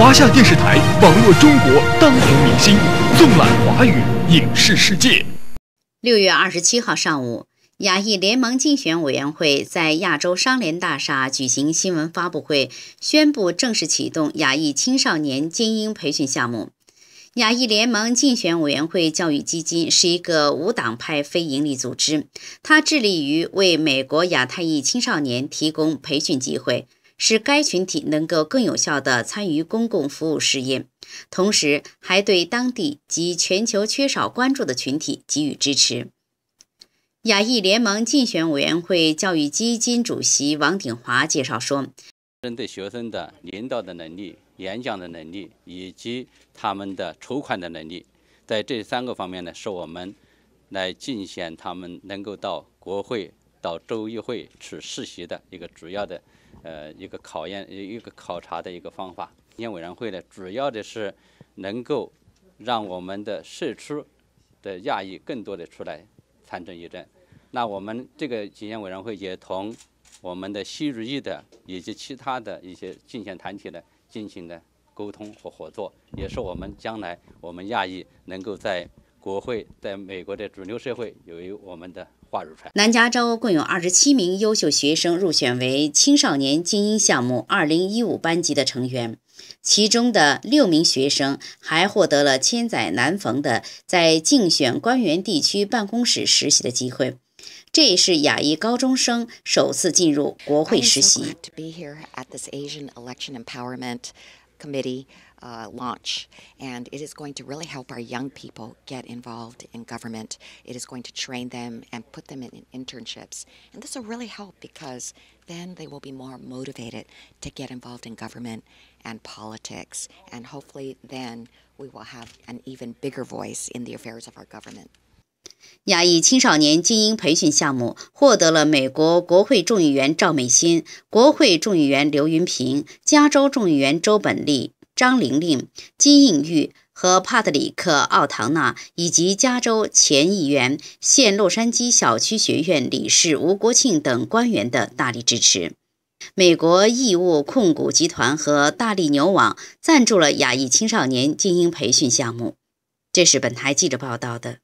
华夏电视台网络中国当红明星，纵览华语影视世界。六月二十七号上午，亚裔联盟竞选委员会在亚洲商联大厦举行新闻发布会，宣布正式启动亚裔青少年精英培训项目。亚裔联盟竞选委员会教育基金是一个无党派非营利组织，它致力于为美国亚太裔青少年提供培训机会。使该群体能够更有效地参与公共服务事业，同时还对当地及全球缺少关注的群体给予支持。亚裔联盟竞选委员会教育基金主席王鼎华介绍说：“针对学生的领导的能力、演讲的能力以及他们的筹款的能力，在这三个方面呢，是我们来竞选他们能够到国会、到州议会去试习的一个主要的。”呃，一个考验，一个考察的一个方法。今年委员会呢，主要的是能够让我们的社区的亚裔更多的出来参政议政。那我们这个今年委员会也同我们的西如裔的以及其他的一些竞选团体呢进行的沟通和合作，也是我们将来我们亚裔能够在。国会在美国的主流社会，由于我们的话语权。南加州共有二十七名优秀学生入选为青少年精英项目二零一五班级的成员，其中的六名学生还获得了千载难逢的在竞选官员地区办公室实习的机会，这也是亚裔高中生首次进入国会实习。committee uh, launch, and it is going to really help our young people get involved in government. It is going to train them and put them in internships, and this will really help because then they will be more motivated to get involved in government and politics, and hopefully then we will have an even bigger voice in the affairs of our government. 亚裔青少年精英培训项目获得了美国国会众议员赵美心、国会众议员刘云平、加州众议员周本利、张玲玲、金映玉和帕特里克·奥唐纳，以及加州前议员、现洛杉矶小区学院理事吴国庆等官员的大力支持。美国义务控股集团和大力牛网赞助了亚裔青少年精英培训项目。这是本台记者报道的。